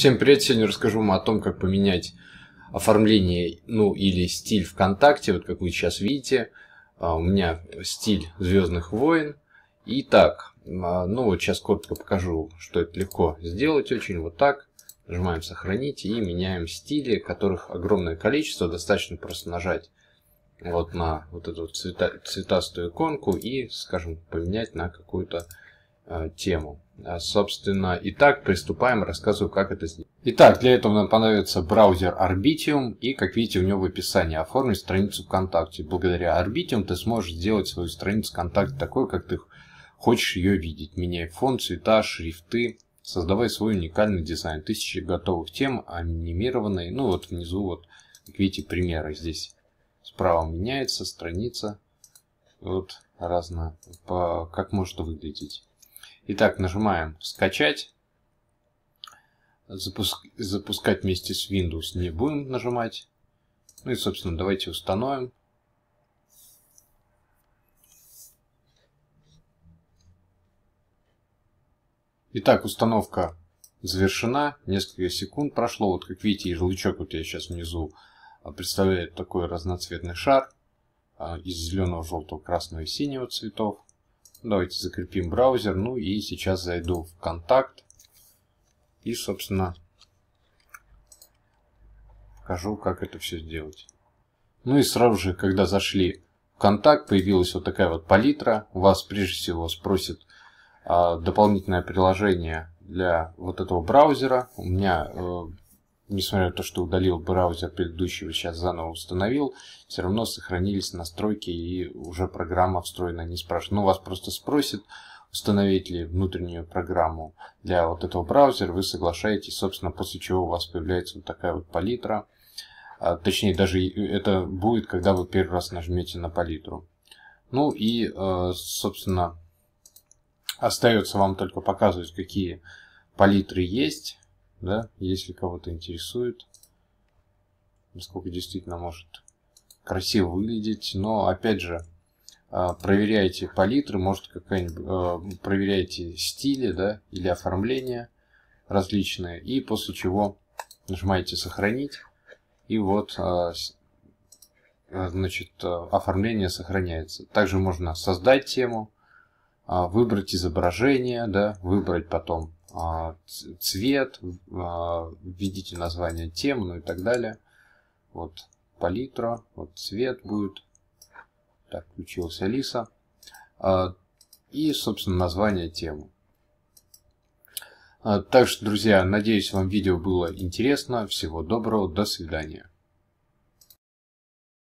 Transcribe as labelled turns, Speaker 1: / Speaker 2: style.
Speaker 1: Всем привет! Сегодня расскажу вам о том, как поменять оформление, ну или стиль ВКонтакте, вот как вы сейчас видите. А, у меня стиль Звездных войн. Итак, а, ну вот сейчас коротко покажу, что это легко сделать очень вот так. Нажимаем сохранить и меняем стили, которых огромное количество. Достаточно просто нажать вот на вот эту цвета, цветастую иконку и, скажем, поменять на какую-то Э, тему. Э, собственно, итак, приступаем, рассказываю, как это сделать. Итак, для этого нам понадобится браузер Arbitium, и, как видите, у него в описании оформить страницу ВКонтакте. Благодаря Arbitium ты сможешь сделать свою страницу ВКонтакте такой, как ты хочешь ее видеть. Меняй фон, цвета, шрифты, создавай свой уникальный дизайн. Тысячи готовых тем, анимированные. Ну вот внизу, вот, как видите, примеры здесь. Справа меняется страница. Вот разно, по, как может выглядеть. Итак, нажимаем «Скачать». Запуск... Запускать вместе с Windows не будем нажимать. Ну и, собственно, давайте установим. Итак, установка завершена. Несколько секунд прошло. Вот как видите, и желучок вот я сейчас внизу а, представляет такой разноцветный шар а, из зеленого, желтого, красного и синего цветов. Давайте закрепим браузер. Ну и сейчас зайду в контакт. И, собственно, покажу, как это все сделать. Ну и сразу же, когда зашли в контакт, появилась вот такая вот палитра. вас прежде всего спросят а, дополнительное приложение для вот этого браузера. У меня э, несмотря на то, что удалил браузер предыдущего, сейчас заново установил, все равно сохранились настройки и уже программа встроена не спрашивает. Ну, вас просто спросит, установить ли внутреннюю программу для вот этого браузера, вы соглашаетесь, собственно, после чего у вас появляется вот такая вот палитра. А, точнее, даже э, это будет, когда вы первый раз нажмете на палитру. Ну и, а, собственно, остается вам только показывать, какие палитры есть да, если кого-то интересует, насколько действительно может красиво выглядеть, но опять же, а, проверяйте палитры, может какая-нибудь, а, проверяйте стили, да, или оформление различные, и после чего нажимаете сохранить, и вот а, значит, оформление сохраняется. Также можно создать тему, выбрать изображение, да, выбрать потом а, цвет, а, введите название темы, ну и так далее. Вот палитра, вот цвет будет. Так, включилась Алиса. А, и, собственно, название темы. Так что, друзья, надеюсь, вам видео было интересно. Всего доброго, до свидания.